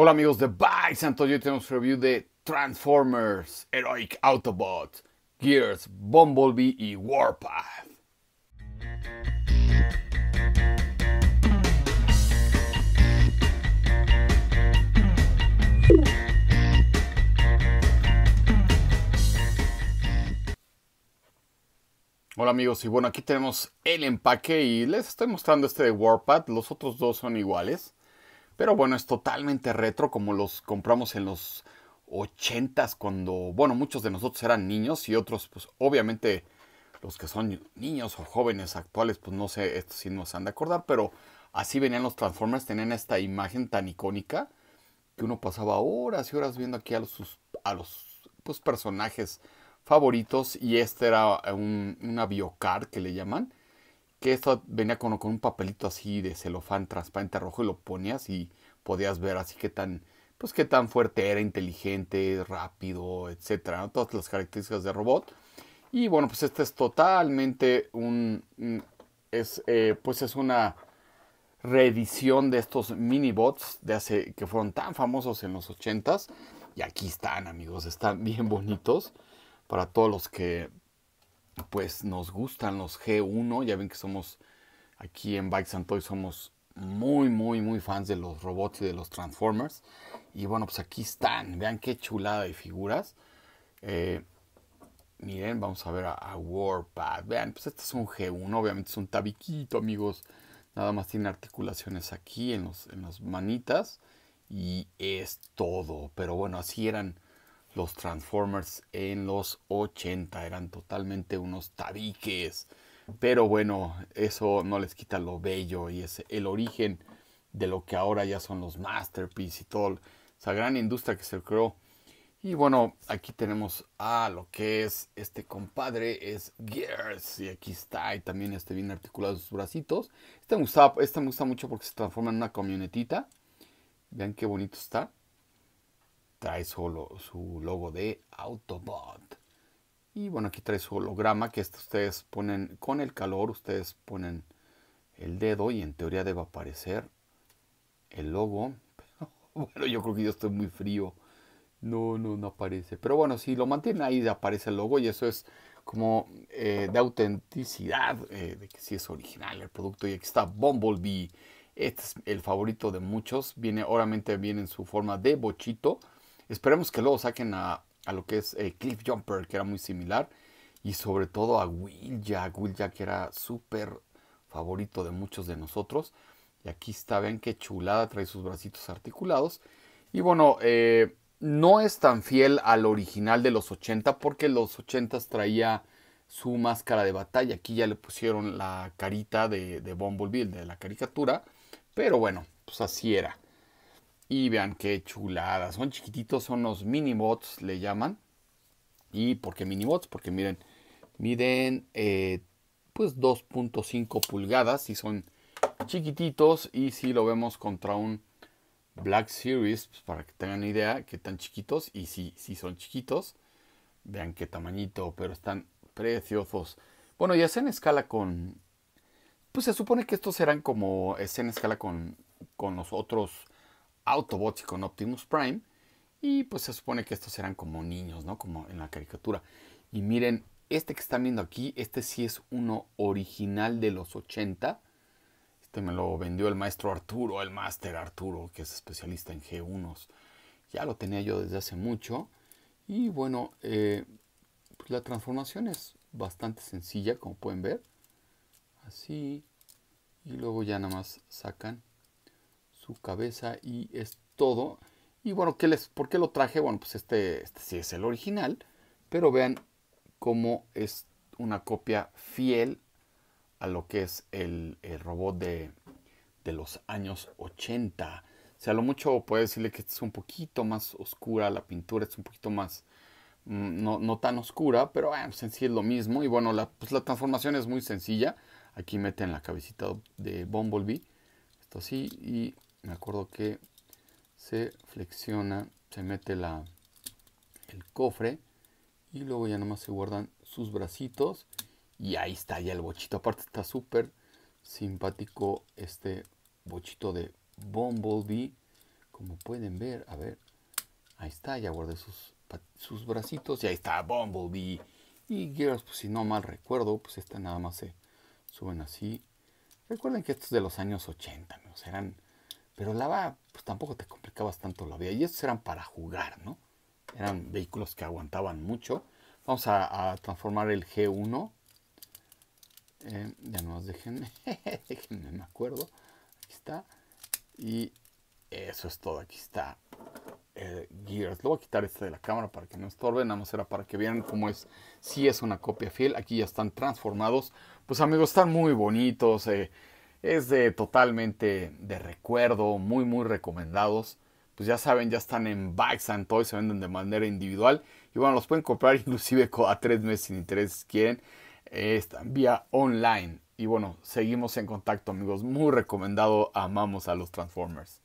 Hola amigos de Bye Santo hoy tenemos review de Transformers, Heroic Autobot, Gears, Bumblebee y Warpath. Hola amigos y bueno aquí tenemos el empaque y les estoy mostrando este de Warpath, los otros dos son iguales. Pero bueno, es totalmente retro como los compramos en los 80s cuando, bueno, muchos de nosotros eran niños y otros, pues obviamente los que son niños o jóvenes actuales, pues no sé, esto nos han de acordar, pero así venían los Transformers, tenían esta imagen tan icónica que uno pasaba horas y horas viendo aquí a los, a los pues, personajes favoritos y este era un, una biocar que le llaman que esto venía con, un papelito así de celofán transparente rojo y lo ponías y podías ver así que tan, pues qué tan fuerte era, inteligente, rápido, etcétera, todas las características de robot. Y bueno, pues este es totalmente un, es, eh, pues es una reedición de estos minibots de hace, que fueron tan famosos en los 80s. Y aquí están, amigos, están bien bonitos para todos los que pues nos gustan los G1. Ya ven que somos aquí en Bikes and Toys, somos muy, muy, muy fans de los robots y de los Transformers. Y bueno, pues aquí están. Vean qué chulada de figuras. Eh, miren, vamos a ver a, Warpath. Vean, pues este es un G1. Obviamente es un tabiquito, amigos. Nada más tiene articulaciones aquí en, los, en las manitas. Y es todo. Pero bueno, así eran los Transformers en los 80. Eran totalmente unos tabiques. Pero bueno, eso no les quita lo bello y es el origen de lo que ahora ya son los masterpieces y todo. Esa gran industria que se creó. Y bueno, aquí tenemos a lo que es este compadre, es Gears. Y aquí está, y también este bien articulado sus bracitos. Este me, gusta, este me gusta mucho porque se transforma en una camionetita. Vean qué bonito está trae solo su logo de Autobot. Y bueno, aquí trae su holograma que este ustedes ponen con el calor, ustedes ponen el dedo y en teoría debe aparecer el logo. Pero, bueno, yo creo que yo estoy muy frío. No, no, no aparece. Pero bueno, si lo mantienen ahí aparece el logo y eso es como eh, de autenticidad, eh, de que si es original el producto. Y aquí está Bumblebee. Este es el favorito de muchos. Viene, obviamente viene en su forma de bochito. Esperemos que luego saquen a, lo que es eh, Cliff Jumper, que era muy similar. Y sobre todo a Will Jack. Will Jack era súper favorito de muchos de nosotros. Y aquí está, ven qué chulada, trae sus bracitos articulados. Y bueno, eh, no es tan fiel al original de los 80 porque los 80 traía su máscara de batalla. Aquí ya le pusieron la carita de, de Bumblebee, de la caricatura. Pero bueno, pues así era. Y vean qué chulada. Son chiquititos, son los bots le llaman. ¿Y por qué bots Porque miren, miden eh, pues 2.5 pulgadas y son chiquititos. Y si lo vemos contra un Black Series, pues, para que tengan idea que tan chiquitos. Y si, si son chiquitos, vean qué tamañito, pero están preciosos. Bueno, y hacen escala con... Pues se supone que estos serán como... Es en escala con, con los otros Autobots y con Optimus Prime. Y pues se supone que estos eran como niños, ¿no? Como en la caricatura. Y miren, este que están viendo aquí, este sí es uno original de los 80. Este me lo vendió el maestro Arturo, el máster Arturo, que es especialista en G1s. Ya lo tenía yo desde hace mucho. Y bueno, eh, pues la transformación es bastante sencilla, como pueden ver. Así. Y luego ya nada más sacan su cabeza y es todo. Y bueno, que les, ¿por qué lo traje? Bueno, pues este, este sí es el original, pero vean cómo es una copia fiel a lo que es el, robot de, los años 80. O sea, lo mucho puede decirle que es un poquito más oscura, la pintura es un poquito más, mm, no, tan oscura, pero eh, en sí es lo mismo. Y bueno, la, pues la transformación es muy sencilla. Aquí meten la cabecita de Bumblebee, esto así, y me acuerdo que se flexiona, se mete la, el cofre y luego ya más se guardan sus bracitos y ahí está ya el bochito. Aparte está súper simpático este bochito de Bumblebee. Como pueden ver, a ver, ahí está, ya guardé sus, sus bracitos y ahí está Bumblebee. Y girls pues si no mal recuerdo, pues esta nada más se suben así. Recuerden que estos de los años 80, sea, Eran pero Lava, pues tampoco te complicabas tanto la vida. Y estos eran para jugar, ¿no? Eran vehículos que aguantaban mucho. Vamos a, transformar el G1. Eh, ya no déjenme, déjenme, me acuerdo. Aquí está. Y eso es todo. Aquí está eh, Gears. Lo voy a quitar este de la cámara para que no estorbe. Nada más era para que vieran cómo es. Si sí es una copia fiel. Aquí ya están transformados. Pues amigos, están muy bonitos. Eh, es totalmente de recuerdo, muy muy recomendados. Pues ya saben, ya están en Bikes and Toys, se venden de manera individual. Y bueno, los pueden comprar inclusive a tres meses sin interés si quieren. vía online. Y bueno, seguimos en contacto amigos. Muy recomendado, amamos a los Transformers.